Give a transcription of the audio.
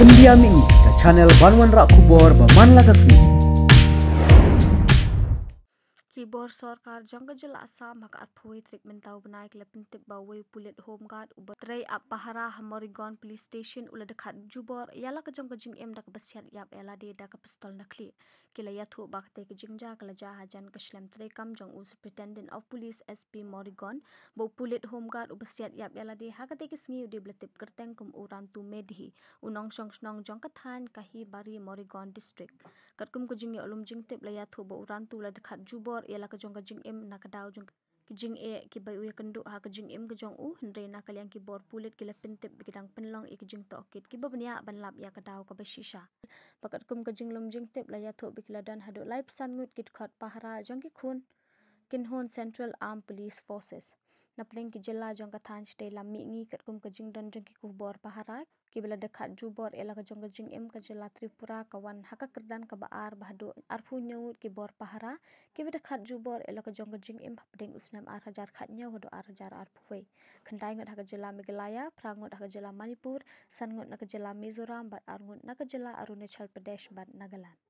pendiam ini ke channel Banwan rakubor Kubur Baman Lagasmi. Sibor Sorkar Jangka Jelasa Makar Pui Treatment Tau Benai Kela Pintip Bawai Pulit Home Guard Uba Terai Ap bahara Hamorigon Police Station Ula Dekat Jubor Yalah Ke Jangka Jing Em Daka Besiat Yap Ela De Daka Pistol Nakli Kela Yatuk Bakte Ke Jingja Kela Jaha ke selam Terai Kam Jang Us Pretendent of Police SP Morigon Bo Pulit Home Guard Uba Siat Yap Ela De Haka Teki Sengi Udi Beletip Kerteng Kum urantu Medhi Unong Shong Shong Jangka Than Kahi Bari Morigon District katkum ko jing yolum jing tep la ya tho bo ran tu la de khat ju bor ya la ka jong ka jing em na ka dau jong ki jing e ki bai ha, u ya ha ka jing em ka jong u hen na ka liang ki bor pulet ki la pin tep bi dang pin long ik jing to kit ki bab nya ban lap ya ka dau ka ba shisha pakat kum ka jing lum jing tep la ya tho bi kla dan ha do life san ngut kit khat pahara jong ki khun kin central arm police forces napling ki jilla jong ka than ste la mi ngi kat kum ka jing don jong ki bor pahara ki bela ju bor ela jong ka jing em ka tripura kawan. wan haka kirdan ka ba ar bahdo ar phu nyu ki bor pahara ki bela khat ju bor ela jong ka jing em pding usnam ar hajar khat nyu hodo ar hajar ar phu wei khandai ngot haka jela meghalaya prangot haka jela manipur sangot na jela mizoram ba ar ngot na ka arunachal pradesh ba nagaland